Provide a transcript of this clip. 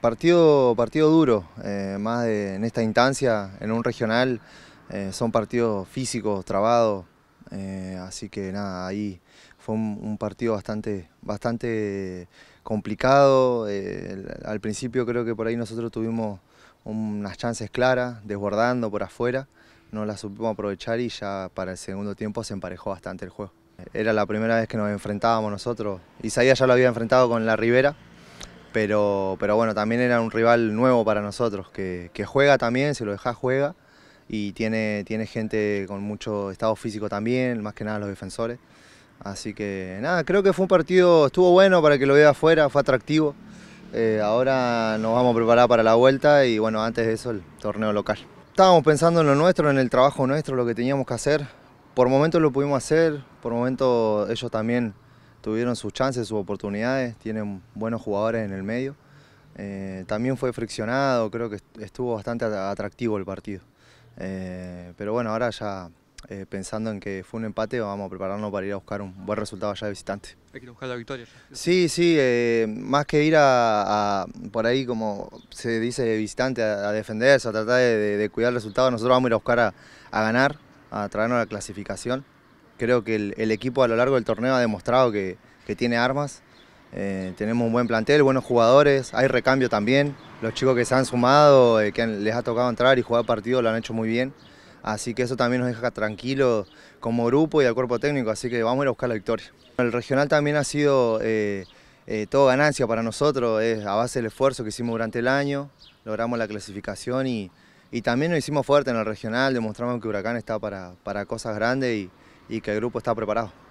Partido, partido duro, eh, más en esta instancia, en un regional, eh, son partidos físicos, trabados, eh, así que nada, ahí fue un, partido bastante, bastante complicado, al principio creo que por ahí nosotros tuvimos unas chances claras, desbordando por afuera, no las supimos aprovechar y ya para el segundo tiempo se emparejó bastante el juego. Era la primera vez que nos enfrentábamos nosotros, Isaías ya lo había enfrentado con la Rivera, pero, pero bueno, también era un rival nuevo para nosotros, que, juega también, se lo deja juega y tiene, tiene gente con mucho estado físico también, más que nada los defensores. Así que nada, creo que fue un partido, estuvo bueno para que lo vea afuera, fue atractivo. Eh, ahora nos vamos a preparar para la vuelta y bueno, antes de eso el torneo local. Estábamos pensando en lo nuestro, en el trabajo nuestro, lo que teníamos que hacer. Por momentos lo pudimos hacer, por momentos ellos también tuvieron sus chances, sus oportunidades, tienen buenos jugadores en el medio. Eh, también fue friccionado, creo que estuvo bastante atractivo el partido. Eh, pero bueno, ahora ya eh, pensando en que fue un empate, vamos a prepararnos para ir a buscar un buen resultado allá de visitante. Hay que buscar la victoria. Sí, sí, más que ir a, por ahí como se dice de visitante, a, defenderse, a tratar de, cuidar el resultado, nosotros vamos a ir a buscar a, a ganar, a traernos la clasificación. Creo que el, equipo a lo largo del torneo ha demostrado que, tiene armas. Eh, tenemos un buen plantel, buenos jugadores, hay recambio también. Los chicos que se han sumado, eh, que les ha tocado entrar y jugar partido, lo han hecho muy bien. Así que eso también nos deja tranquilos como grupo y al cuerpo técnico, así que vamos a ir a buscar la victoria. El regional también ha sido eh, todo ganancia para nosotros, es a base del esfuerzo que hicimos durante el año, logramos la clasificación y, también nos hicimos fuerte en el regional, demostramos que Huracán está para, para cosas grandes y, y que el grupo está preparado.